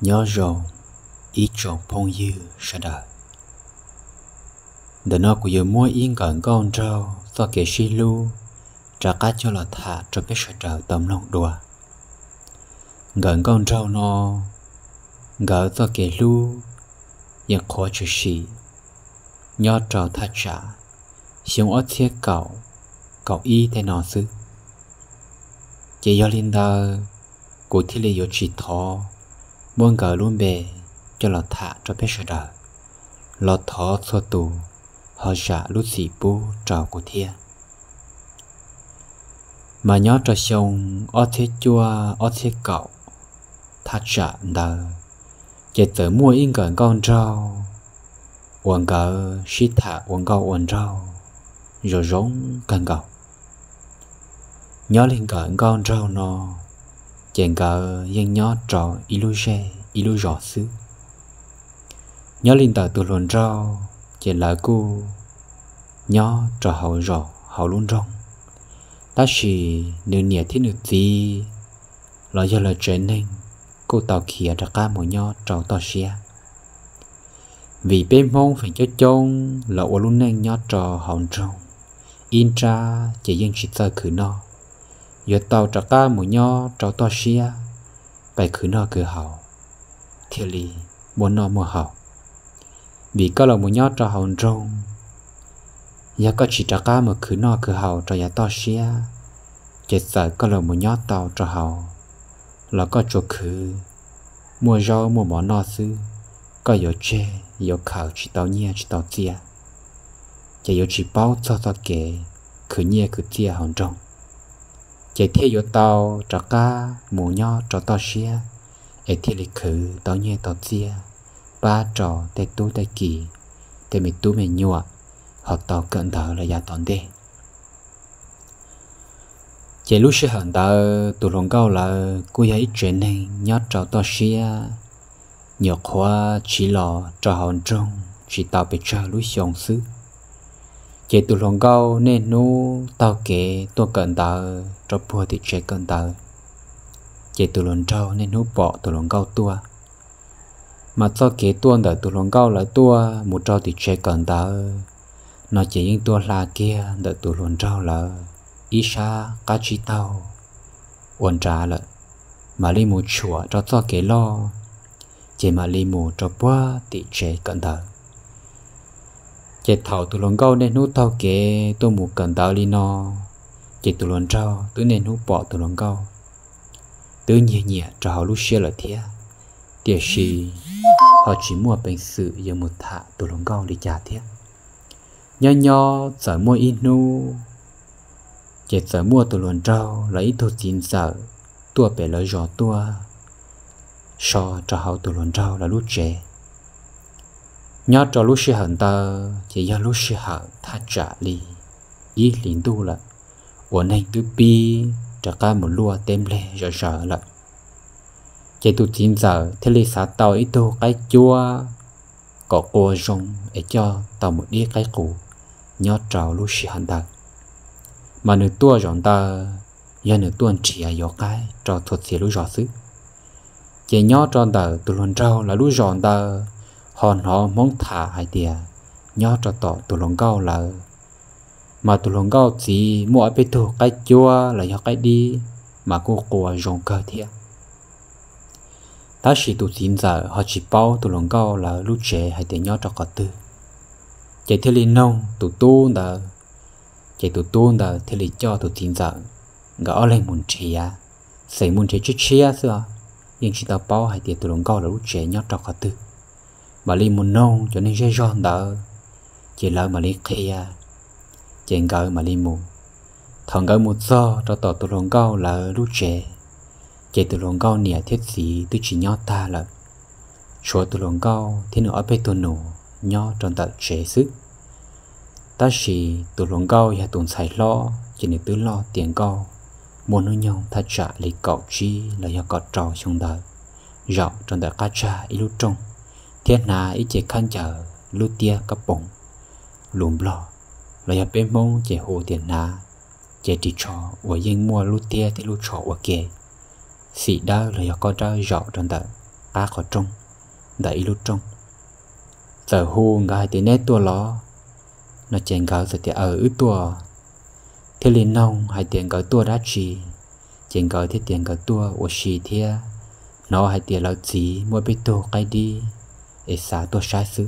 nhớ rồi ý chọn phong dư sẽ đợi để nó của giờ mua yên gần con trâu do kể si lu trả cá cho là thả cho biết sợ trở tầm lòng đùa gần con trâu nó gỡ do kể lu giờ khó cho xì nhớ trâu thả trả xuống ớt thiết cậu cậu y thế nó sư chỉ do linh đời của thiết lý yo chỉ thọ buông cờ luôn bề cho lọ thả cho bé sợ đời lọ thọ xô tù họ giả lúc xì bu trò của thiên mà nhớ trò sông ở thế chua ở thế cậu thắt trả đờ chỉ tự mua in gần con rau uống gạo xí thả uống gạo uống rau rồi giống cần gạo nhớ lên gần con rau nó chàng gờ danh nhó trò illuge illuge xứ nhó linh tờ tù luồn rau chàng lỡ cô nhó trò hậu rò hậu luôn rong ta chỉ nửa nhẹ thế nửa gì lo giờ là trở nên cô tàu kia ra ca một nhó trò tàu xe vì bê mông phải cho chông là ô luôn nên nhó trò hậu rong in ra chỉ dân chỉ tờ khử nó no giờ tàu trả ta mù nho trâu to xia bài khứ nọ cứ hậu thiệt lì muốn nọ mùa hậu vì có là mù nho trâu hậu rong giờ có chỉ trả ta mù khứ nọ cứ hậu trâu giờ to xia chết sợ có là mù nho tàu trâu hậu là có chỗ khứ mua rau mua bỏ nọ xứ có yếu che yếu khảo chỉ tàu nhia chỉ tàu chia chỉ yếu chỉ bao cho cho kể khứ nhia khứ chia hòn trong chỉ thế yo tàu cho cá mù nho cho tao xia ấy thế lịch khử tao nhẹ tao chia ba trò tê tú tê kỳ tê mì tú mì nhua họ tao cận thở là giá tòn đê chỉ lúc sẽ hận tao tụ lòng cao là cô ấy chuyện này nhớ trò tao xia nhớ hoa chỉ lò trò hòn trông chỉ tàu bị trò lúc xong xứ chế tụ lòng gâu nên nu tao kế tôi cần tờ cho bùa thì chế cần tờ chế tụ lòng trâu nên nu bỏ tụ lòng gâu tua mà cho kế tuôn đợi tụ lòng gâu lại tua một trâu thì chế cần tờ nó chỉ những tua là kia đợi tụ lòng trâu là ít xa cá chi tao uẩn trả lại mà li mù chùa cho cho kế lo chế mà li mù cho bùa thì chế cần tờ chế thảo tụ lon gâu nên nút thâu kế tôi mù cần tạo li nó chế tụ lon trao tôi nên nút bỏ tụ lon gâu tự nhẹ nhẹ họ lúc xe là thế tiếc gì họ chỉ mua bệnh sự giờ một thả tụ lon gâu để trả thế nho nho sợ mua nu chị sợ mua tụ lon trao lấy thô xin sợ tua bể lỡ gió tua cho trao tụ lon trao là lúc trẻ nhớ cho lúc xưa hận ta chỉ do lúc xưa hận ta trả lì ý liền tu là của nên cứ bi trả ca một lúa tem lê rồi sợ là chỉ tu chín giờ thế lì xả tàu ít tu cái chua có cô rong để cho tàu một đi cái cũ nhớ cho lúc xưa hận ta mà nửa tua rong ta giờ nửa tua chỉ ở à cái cho thuật xí lúc rõ xứ chỉ nhớ cho ta tu luôn trâu là lúc rộng ta họ mong thả hai tia nhớ cho tỏ tụ lòng gao là mà tụ lòng gao chỉ mỗi bên tụ cái chua là do cái đi mà cô cô rong cơ thiệt ta chỉ tụ tin giờ họ chỉ bao tụ lòng gao là lúc trẻ hai tia nhớ cho có tư chạy thế liền nông tụ tu đã chạy tụ tu đã thế liền cho tụ tin giờ gõ lên muốn chia à xảy muốn chia chút chia xưa nhưng chỉ tao bao hai tia tụ lòng gao là lúc trẻ nhớ cho có tư mà li muốn nôn cho nên dây giòn đỡ chỉ lỡ mà li khỉ à chỉ ngỡ mà li mù thằng ngỡ một do cho tỏ tụ lồng câu là lúc trẻ chỉ tụ lồng câu nè thiết sĩ tôi chỉ nhó ta là chúa tụ lồng câu thế nữa ở bên tụ nổ nhó trong tật trẻ sức ta chỉ tụ lồng câu nhà tụ xài lo chỉ nên tự lo tiền câu muốn nói nhau ta trả lấy cậu chi là nhà cậu trò trong đời dọc trong đời cá cha ít lúc trong thiên na ít chế khăn chờ lút tia cấp bổng lùm lo lo ya bên mong chế hồ tiền na chế chỉ cho ở yên mua lút tia thì lút cho ở kê, xì đa lo ya có đa dọ trong tờ cá khó trong đợi lu trong giờ hồ ngay thì nét tua lo nó chèn gạo rồi thì ở ít tua thế liền nông hay tiền gạo tua đã chi chèn gạo thì tiền gạo tua ở xì thia nó hay tiền lão chỉ mua bít tô cái đi e sa to sa su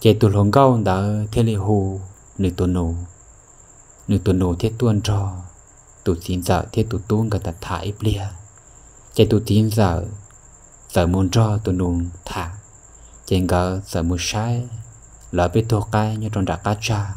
chế tu lòng gao đã thế lệ hồ nữ tu nô nữ tu nô thế tuôn trò tu tin giờ thế tu tuôn cả ta thả ít bia chế tu tin giờ giờ muốn trò tu nô thả chế ngờ giờ muốn sai lỡ biết thua cái như trong đã cá cha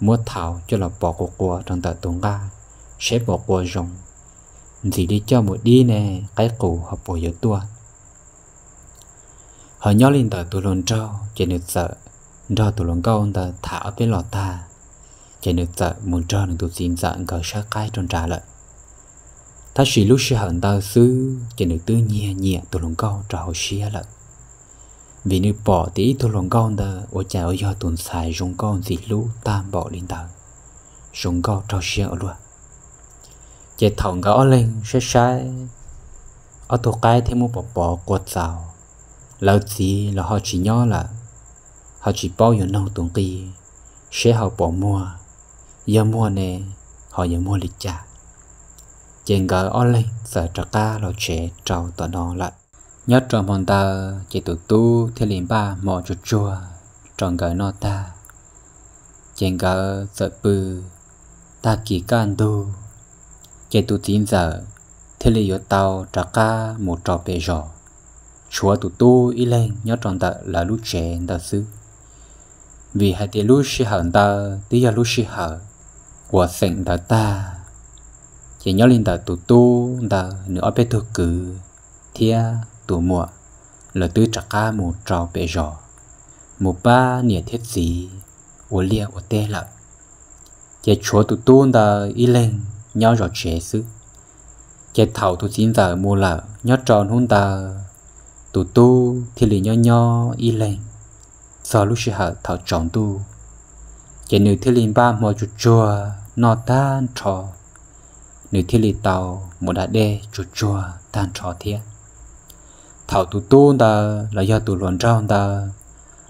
mua thảo cho là bỏ của của trong tờ tuôn ga sẽ bỏ của rồng gì đi cho một đi nè cái cụ họ bỏ yếu tuột họ nhớ lên tờ tù lồn trâu chỉ được sợ do tù lồn câu tờ thả ở bên lọt ta chỉ được sợ muốn trâu được tụ xin sợ cờ sát cái trong trả lợi, ta chỉ lúc sư hận ta sư chỉ được tư nhiên nhẹ tù lồn câu trò hồ xia lại vì nếu bỏ tí tù lồn câu tờ ở chả ở do tùn xài dùng con gì lú tam bỏ lên tờ dùng câu trò ở luôn chỉ thòng gõ lên sai sai ở tù cái thêm một bọc bọc quạt rào lâu thì là họ chỉ nhớ là họ chỉ bao nhiêu nông tuần kỳ sẽ họ bỏ mua giờ mua nè họ giờ mua lịch trả chèn gỡ online giờ trả ca là trẻ trâu tọa đó lại nhớ trò bọn ta chỉ tụ tu theo liền ba mò chua chua tròn gỡ nó ta chèn gỡ sợ bư ta kỳ can tu chỉ tụ tin giờ theo liền tao trả ca một trò bề rồi chúa tụ tu y lên nhớ tròn tạ là lúc trẻ tờ sư vì hai tiền lúc sĩ hở ta tí giờ lúc sĩ hở của sệnh tờ ta chỉ nhớ lên tờ tụ tu tờ nửa bé thuộc cử thia tụ mùa là tư trạc ca mù trò bể rò mù ba nỉa thiết gì ổ lia ổ tê lợ chỉ chúa tụ tu tờ y lên nhớ rõ trẻ sư chỉ thảo tụ xin tờ mù lợ nhớ tròn hôn tờ tụ tu thì lì nho nho y lên giờ lúc sẽ hở thảo trọng tu chỉ nữ thì liền ba mò chuột chua nó tan trò nữ thì lì tàu một đã đê chuột chua tan trò thiệt thảo tụ tu ta là do tụ luận rau ta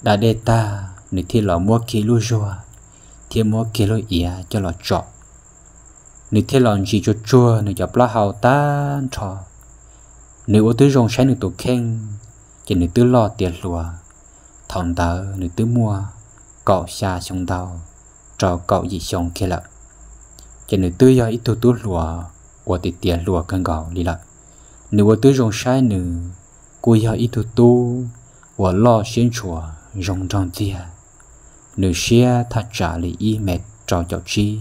đã đê ta nữ thì lò mua kí lu chua thì mua kí lu ỉa cho lò trọ nữ thì lò chỉ chuột chua nữ dập lo hào tan trò nếu ô tư rong sáng nữ tổ khen chỉ nữ tư lo tiền lùa thòng tờ nữ tư mua cọ xa sông tàu cho cọ gì sông kia lợ chỉ nữ tư do ít tu tu lùa của tiền tiền lùa cân gạo đi lợ nếu ô tư rong sáng nữ cô do ít tu tu của lo xuyên chùa rong tròn tia nữ xia thật trả lý y mệt cho cháu chi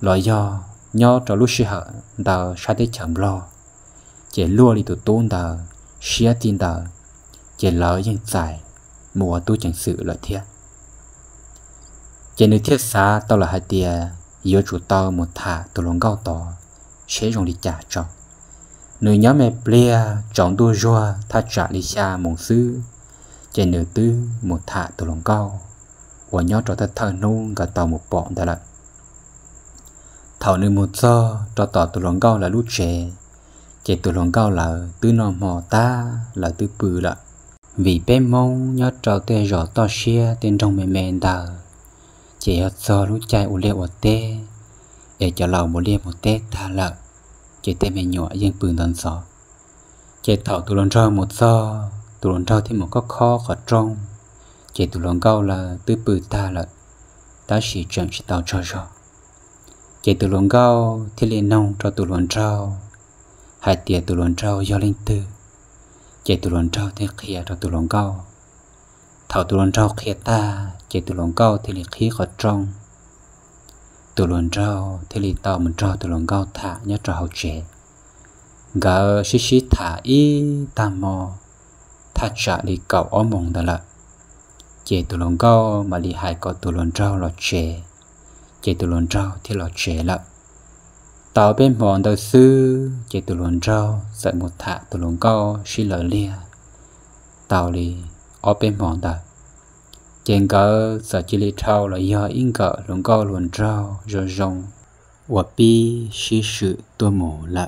lo do nhau cho lúc xưa hở tờ sa tế chậm lo chỉ lúa đi tụ tôn đờ xia tin đờ chỉ lỡ dân giải mùa tu chẳng sự là thiết chỉ nếu thiết xa tao là hai tia yếu chủ tao một thả tụ lồng gao tỏ sẽ dùng đi trả cho nếu nhóm mẹ plea chọn đua joa tha trả đi xa mong sư chỉ nếu tư một thả tụ lồng gao của nhóm cho ta thân nung cả tàu một bọn đã lại thảo nơi một giờ cho tỏ tụ lồng gao là lúc trẻ chế tụ lòng cao là tư nó mò ta là tư bự là vì bé mông nhớ trò tê rõ to xia tên trong mềm mềm ta chế hạt giò lúc chạy u leo ở tê để cho lầu một leo một tê ta là chế tê mẹ nhỏ yên bự tần sọ chế thọ tụ lòng trâu một giò tụ lòng trâu thêm một có khó khó trong chế tụ lòng cao là tư bự ta là ta chỉ chẳng chỉ tạo cho cho chế tụ lòng cao thì lên nông cho tụ lòng trâu hai tia tụ lồn trâu do linh tư chạy tụ lồn trâu thì khía rồi tụ lồn cao thảo tụ lồn trâu khía ta chạy tụ lồn cao thì lì khí khỏi trong tụ lồn trâu thì lì tàu mình trâu tụ lồn cao thả nhớ trâu hậu trẻ gỡ xí xí thả y tam mò thả trả lì cậu ó mộng đó là chạy tụ lồn cao mà lì hai có tụ lồn trâu lọt trẻ chạy tụ lồn trâu thì lọt trẻ lắm ต่อเป็นหมอนตัวซื้อเจตุลนเจ้าสมุทะตุลงก็ชิลเลียต่อลีออเป็นหมอนดเจงก็สัจิลิทาลอยอิงก็ลงก็ลวนเจ้าจงจงวปีชิสุตัวหมอละ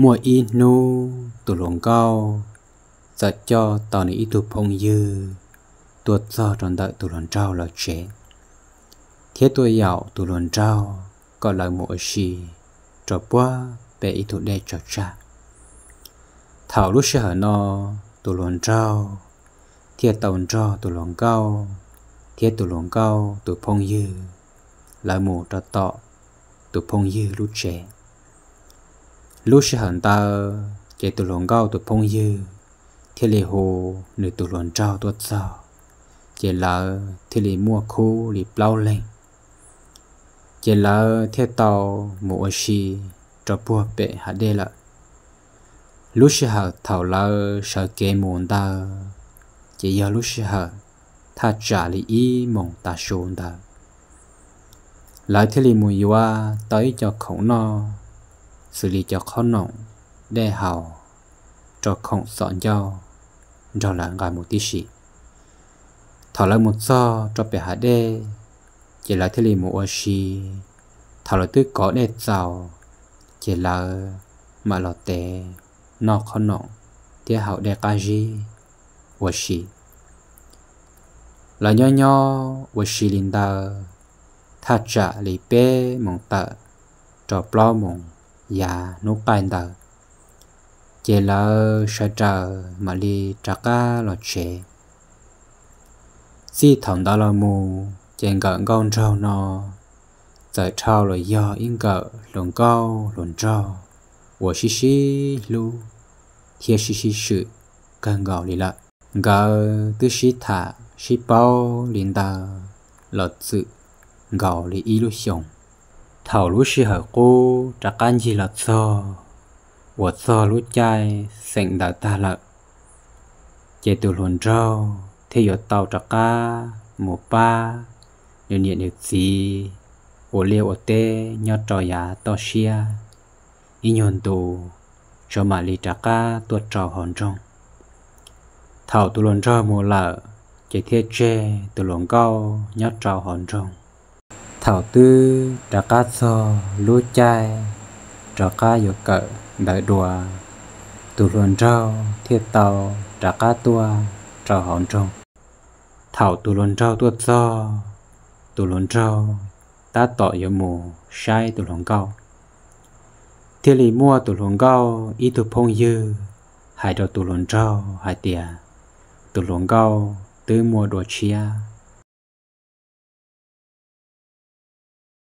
มัวอินูตุลงก็จะจจอตอนอิทุพงยืตัวเจ้าจนได้ตุลงเจ้าลยเจเทตัวยาวตุลงเจ้าก็ลายหมอชี trò bua bé ít thủ đề trò cha thảo lúc sẽ hở nó tụ luồn trao thiệt tàu trò tụ luồn cao thiết tụ luồn cao tụ phong dư là mù trò tọ tụ phong dư lúc trẻ lúc sẽ hận ta chạy tụ luồn cao tụ phong dư thiết lì hồ nữ tụ luồn trao tuột sao chạy lỡ thiết lì mua khô lì bao lên จลาเทตาหมูชีจอบพวกเป๋หาเดละลุชะาถาลาชาเกมูนดาเจยาลุชฮะท่าจ่าลีอีมองตาชูนดาลายเทลีมุยว่าต่อยจอกขงนอสุลีจอกขนองได้เหาจอกของสอนยจาจอหลังกายมุติชีทอละมุดซอจอบไปหาเด chỉ là thế lì một oashi thảo là tư có đẹp giàu chỉ là mà là tệ nó không nọ thế hậu đẹp cái gì oashi là nhỏ nho oashi linh đờ thà trả lì bê mong tờ trò plo mong và nốt bài đờ chỉ là sợ chờ mà lì trả ca là trẻ si thằng đó là mù chàng cỡ con trâu nó tại trâu là do in cỡ lồn câu lồn trâu wo xí xí lu thiê xí xí sự cần gạo đi lại gỡ tư xí thả xí bao liền ta lọt sự gạo đi ý lu xiong thảo lu xí hở cô trả can gì là so wo so lu chai sành đã ta lợ chế từ lồn trâu thì yo tàu trả ca một ba nếu nhận được gì ô liêu ô tê nhớ trò giá to xia ý nhồn tù cho mà lì trả ca tuột trò hòn trong thảo tu lồn cho mùa lợ chế thiết chê tu lồn cao nhớ trò hòn trong thảo tư trả ca so lúa chai trả ca yếu cỡ đợi đùa tu lồn cho thiết tàu trả ca tua trò hòn trong thảo tu lồn cho tuột so tụ lộn trâu ta tỏ yếu mù sai tụ lộn cao thế lì mua tụ lộn cao ít tụ phong dư hai đầu tụ lộn trâu hai tia tụ lộn cao tới mua đồ chia